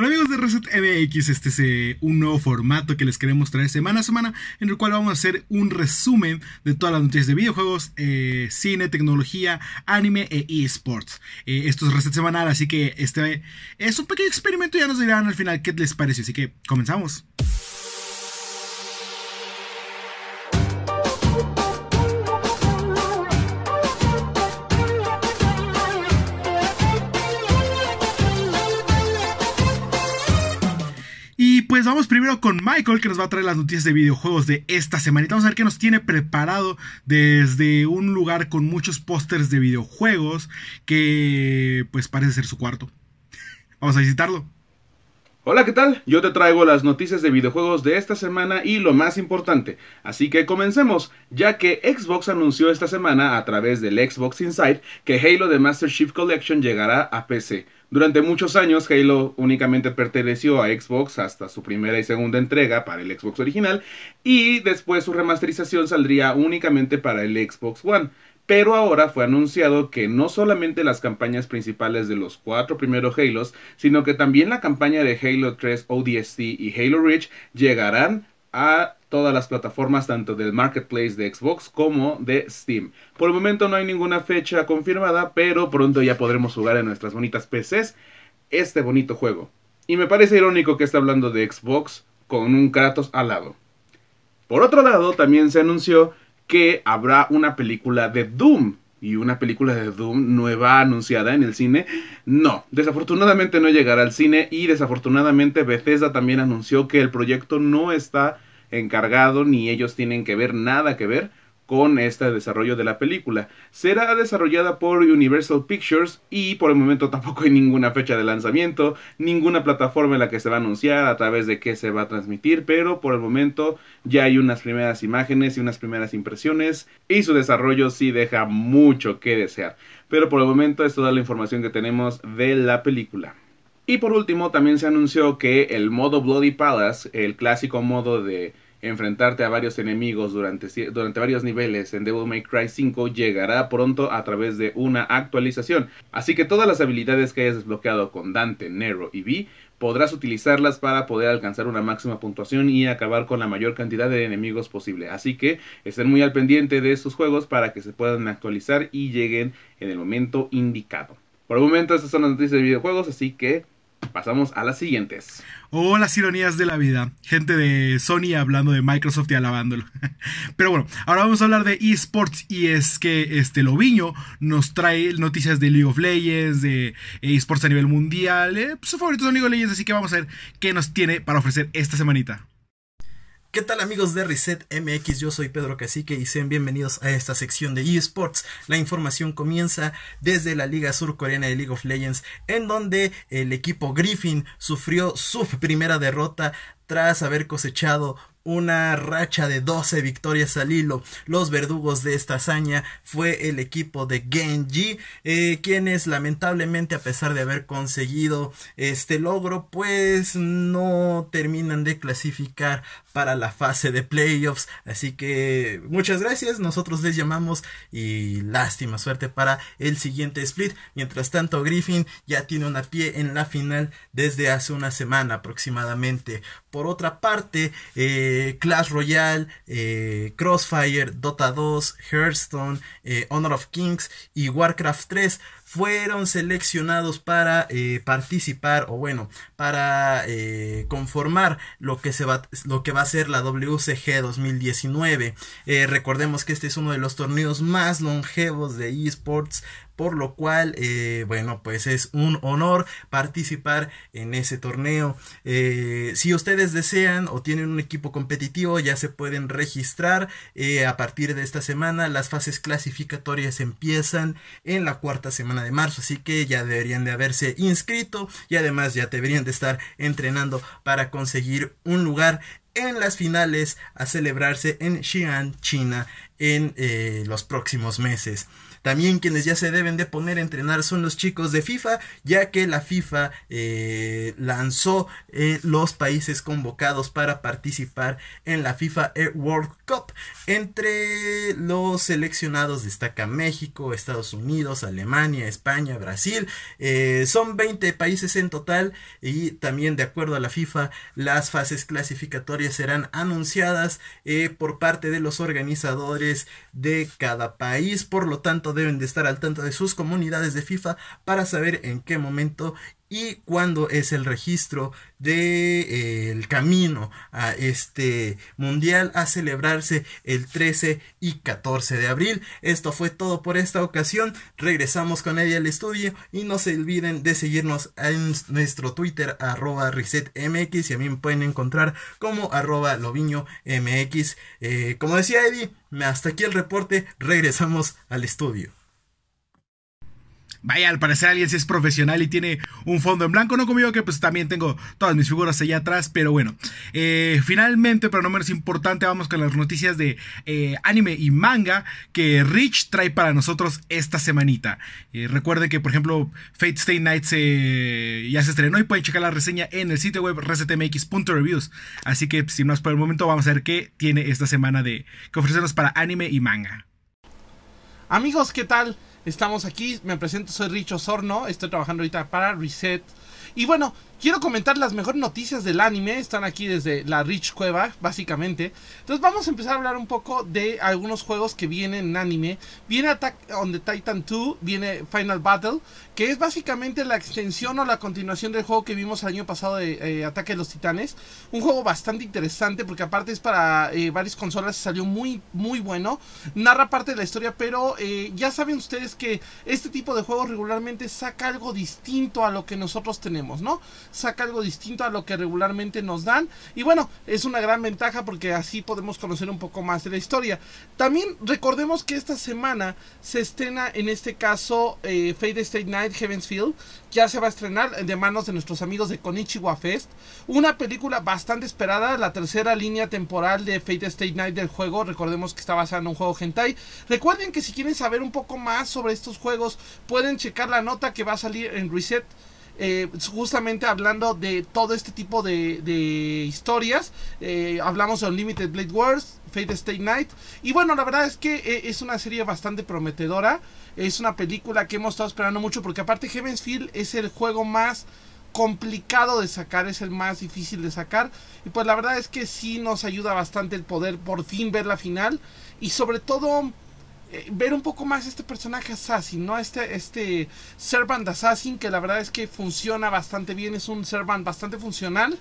Hola amigos de Reset MX, este es eh, un nuevo formato que les queremos traer semana a semana, en el cual vamos a hacer un resumen de todas las noticias de videojuegos, eh, cine, tecnología, anime e esports. Eh, esto es Reset Semanal, así que este es un pequeño experimento y ya nos dirán al final qué les parece así que comenzamos. vamos primero con Michael, que nos va a traer las noticias de videojuegos de esta semanita. Vamos a ver qué nos tiene preparado desde un lugar con muchos pósters de videojuegos, que pues parece ser su cuarto. Vamos a visitarlo. Hola, ¿qué tal? Yo te traigo las noticias de videojuegos de esta semana y lo más importante, así que comencemos, ya que Xbox anunció esta semana a través del Xbox Inside que Halo The Master Chief Collection llegará a PC. Durante muchos años Halo únicamente perteneció a Xbox hasta su primera y segunda entrega para el Xbox original y después su remasterización saldría únicamente para el Xbox One. Pero ahora fue anunciado que no solamente las campañas principales de los cuatro primeros Halos, sino que también la campaña de Halo 3 ODST y Halo Reach llegarán a todas las plataformas tanto del marketplace de Xbox como de Steam. Por el momento no hay ninguna fecha confirmada, pero pronto ya podremos jugar en nuestras bonitas PCs este bonito juego. Y me parece irónico que esté hablando de Xbox con un Kratos al lado. Por otro lado, también se anunció que habrá una película de Doom y una película de Doom nueva anunciada en el cine. No, desafortunadamente no llegará al cine y desafortunadamente Bethesda también anunció que el proyecto no está encargado ni ellos tienen que ver nada que ver con este desarrollo de la película. Será desarrollada por Universal Pictures y por el momento tampoco hay ninguna fecha de lanzamiento, ninguna plataforma en la que se va a anunciar, a través de qué se va a transmitir, pero por el momento ya hay unas primeras imágenes y unas primeras impresiones y su desarrollo sí deja mucho que desear. Pero por el momento es toda la información que tenemos de la película. Y por último también se anunció que el modo Bloody Palace, el clásico modo de enfrentarte a varios enemigos durante, durante varios niveles en Devil May Cry 5 llegará pronto a través de una actualización. Así que todas las habilidades que hayas desbloqueado con Dante, Nero y V podrás utilizarlas para poder alcanzar una máxima puntuación y acabar con la mayor cantidad de enemigos posible. Así que estén muy al pendiente de estos juegos para que se puedan actualizar y lleguen en el momento indicado. Por el momento estas son las noticias de videojuegos, así que Pasamos a las siguientes. Oh, las ironías de la vida. Gente de Sony hablando de Microsoft y alabándolo. Pero bueno, ahora vamos a hablar de esports y es que este Loviño nos trae noticias de League of Legends, de esports a nivel mundial. Eh, pues, sus favoritos son League of Legends, así que vamos a ver qué nos tiene para ofrecer esta semanita. ¿Qué tal amigos de Reset MX? Yo soy Pedro Cacique y sean bienvenidos a esta sección de eSports. La información comienza desde la Liga Surcoreana de League of Legends, en donde el equipo Griffin sufrió su primera derrota tras haber cosechado una racha de 12 victorias al hilo. Los verdugos de esta hazaña fue el equipo de Genji, eh, quienes lamentablemente a pesar de haber conseguido este logro, pues no terminan de clasificar para la fase de playoffs. Así que muchas gracias, nosotros les llamamos y lástima suerte para el siguiente split. Mientras tanto, Griffin ya tiene una pie en la final desde hace una semana aproximadamente. Por otra parte, eh, eh, Clash Royale, eh, Crossfire, Dota 2, Hearthstone, eh, Honor of Kings y Warcraft 3 fueron seleccionados para eh, participar o bueno, para eh, conformar lo que, se va, lo que va a ser la WCG 2019. Eh, recordemos que este es uno de los torneos más longevos de esports por lo cual, bueno, pues es un honor participar en ese torneo. si ustedes desean o tienen un equipo competitivo, ya se pueden registrar a partir de esta semana. Las fases clasificatorias empiezan en la cuarta semana de marzo, así que ya deberían de haberse inscrito y además ya deberían de estar entrenando para conseguir un lugar en las finales a celebrarse en Xi'an, China, en eh, los próximos meses. También quienes ya se deben de poner a entrenar son los chicos de FIFA, ya que la FIFA eh, lanzó eh, los países convocados para participar en la FIFA World Cup. Entre los seleccionados destaca México, Estados Unidos, Alemania, España, Brasil. Eh, son 20 países en total y también de acuerdo a la FIFA las fases clasificatorias serán anunciadas por parte de los organizadores de cada país. Por lo tanto, deben de estar al tanto de sus comunidades de FIFA para saber en qué momento y cuando es el registro del de, eh, el camino a este mundial a celebrarse el 13 y 14 de abril. Esto fue todo por esta ocasión. Regresamos con ella al estudio y no se olviden de seguirnos en nuestro Twitter arroba resetmx y a mí me pueden encontrar como arroba loviñomx. mx eh, como decía Eddie, hasta aquí el reporte. Regresamos al estudio vaya, al parecer alguien si es profesional y tiene un fondo en blanco, no conmigo que pues también tengo todas mis figuras allá atrás, pero bueno. Eh, finalmente, pero no menos importante, vamos con las noticias de eh, anime y manga que Rich trae para nosotros esta semanita. Eh, recuerden que, por ejemplo, Fate Stay Night se, ya se estrenó y pueden checar la reseña en el sitio web resetmx.reviews. Así que, sin más por el momento, vamos a ver qué tiene esta semana de que ofrecernos para anime y manga. Amigos, ¿qué tal? Estamos aquí, me presento, soy Richo Sorno, estoy trabajando ahorita para Reset y bueno, quiero comentar las mejores noticias del anime. Están aquí desde la Rich Cueva, básicamente. Entonces vamos a empezar a hablar un poco de algunos juegos que vienen en anime. Viene Attack on the Titan 2, viene Final Battle, que es básicamente la extensión o la continuación del juego que vimos el año pasado de eh, Ataque de los Titanes. Un juego bastante interesante porque aparte es para eh, varias consolas, salió muy, muy bueno. Narra parte de la historia, pero eh, ya saben ustedes que este tipo de juegos regularmente saca algo distinto a lo que nosotros tenemos ¿no? Saca algo distinto a lo que regularmente nos dan. Y bueno, es una gran ventaja porque así podemos conocer un poco más de la historia. También recordemos que esta semana se estrena en este caso Fade eh, Fate State Night Heaven's Field. Ya se va a estrenar de manos de nuestros amigos de Konichiwa Fest. Una película bastante esperada, la tercera línea temporal de Fate State Night del juego. Recordemos que está basada en un juego hentai. Recuerden que si quieren saber un poco más sobre estos juegos, pueden checar la nota que va a salir en Reset eh, justamente hablando de todo este tipo de, historias. Eh, hablamos de Unlimited Blade Wars, Fate State Night. Y bueno, la verdad es que eh, es una serie bastante prometedora. Es una película que hemos estado esperando mucho porque aparte Heaven's Field es el juego más complicado de sacar, es el más difícil de sacar. Y pues la verdad es que sí nos ayuda bastante el poder por fin ver la final. Y sobre todo eh, ver un poco más este personaje Assassin, ¿no? Este, este Servant Assassin que la verdad es que funciona bastante bien, es un Servant bastante funcional.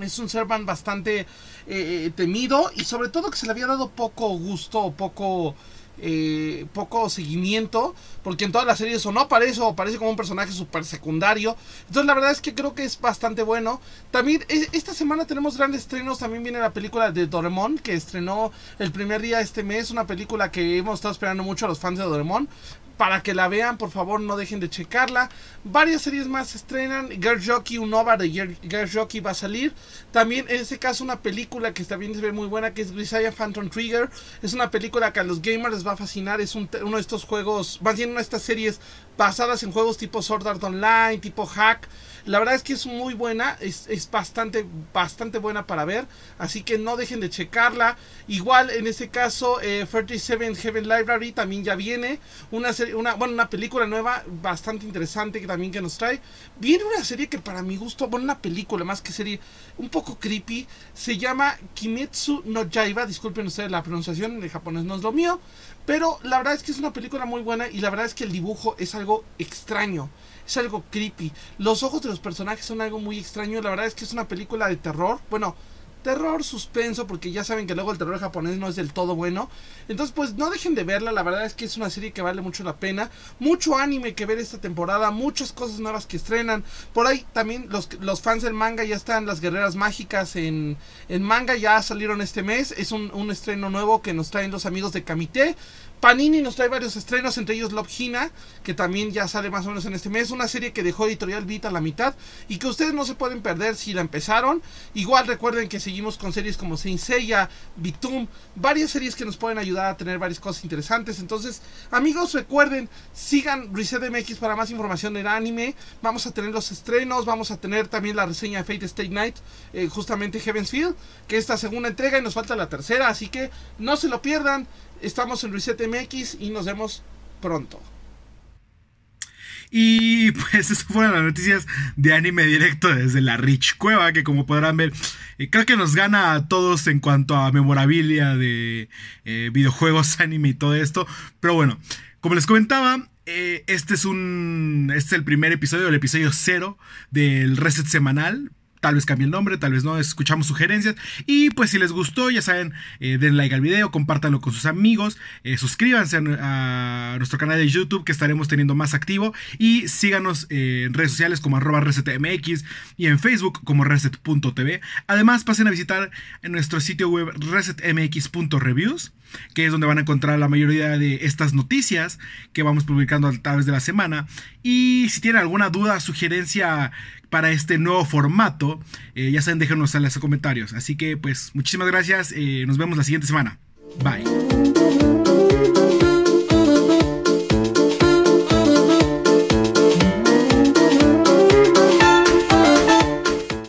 Es un Servant bastante eh, eh, temido y sobre todo que se le había dado poco gusto poco eh, poco seguimiento, porque en todas las series o no aparece o aparece como un personaje super secundario. Entonces la verdad es que creo que es bastante bueno. También e, esta semana tenemos grandes estrenos, también viene la película de Doremon, que estrenó el primer día de este mes, una película que hemos estado esperando mucho a los fans de Doremon para que la vean, por favor no dejen de checarla. Varias series más se estrenan, Girl Jockey, un over de Girl, Jockey va a salir. También en este caso una película que también se ve muy buena, que es Grisaya Phantom Trigger. Es una película que a los gamers les va a fascinar, es uno de estos juegos, más bien una de estas series basadas en juegos tipo Sword Art Online, tipo Hack. La verdad es que es muy buena, es, bastante, bastante buena para ver, así que no dejen de checarla. Igual en este caso, eh, 37 Heaven Library también ya viene, una serie una, bueno, una película nueva bastante interesante que también que nos trae. Viene una serie que para mi gusto, bueno, una película más que serie, un poco creepy. Se llama Kimetsu no Jaiba Disculpen ustedes la pronunciación, el japonés no es lo mío. Pero la verdad es que es una película muy buena y la verdad es que el dibujo es algo extraño. Es algo creepy. Los ojos de los personajes son algo muy extraño. La verdad es que es una película de terror. Bueno, terror, suspenso, porque ya saben que luego el terror japonés no es del todo bueno. Entonces, pues no dejen de verla, la verdad es que es una serie que vale mucho la pena. Mucho anime que ver esta temporada, muchas cosas nuevas que estrenan. Por ahí también los, los fans del manga ya están, las guerreras mágicas en, en manga ya salieron este mes. Es un, un estreno nuevo que nos traen los amigos de Kamite. Panini nos trae varios estrenos, entre ellos Love Hina, que también ya sale más o menos en este mes, una serie que dejó Editorial Vita a la mitad y que ustedes no se pueden perder si la empezaron. Igual recuerden que seguimos con series como Saint Seiya, Bitum, varias series que nos pueden ayudar a tener varias cosas interesantes. Entonces, amigos, recuerden, sigan Reset MX para más información del anime. Vamos a tener los estrenos, vamos a tener también la reseña de Fate State Night, eh, justamente Heaven's Field, que es esta segunda entrega y nos falta la tercera, así que no se lo pierdan. Estamos en Reset MX y nos vemos pronto. Y pues eso fueron las noticias de anime directo desde la Rich Cueva, que como podrán ver, eh, creo que nos gana a todos en cuanto a memorabilia de eh, videojuegos, anime y todo esto. Pero bueno, como les comentaba, eh, este es un. Este es el primer episodio, el episodio cero del reset semanal. Tal vez cambie el nombre, tal vez no, escuchamos sugerencias. Y pues si les gustó, ya saben, eh, den like al video, compártanlo con sus amigos, eh, suscríbanse a, nuestro canal de YouTube que estaremos teniendo más activo y síganos eh, en redes sociales como arroba resetmx y en Facebook como reset.tv. Además, pasen a visitar en nuestro sitio web resetmx.reviews que es donde van a encontrar la mayoría de estas noticias que vamos publicando a través de la semana. Y si tienen alguna duda, sugerencia para este nuevo formato, eh, ya saben, déjenos en los comentarios. Así que pues muchísimas gracias, eh, nos vemos la siguiente semana. Bye.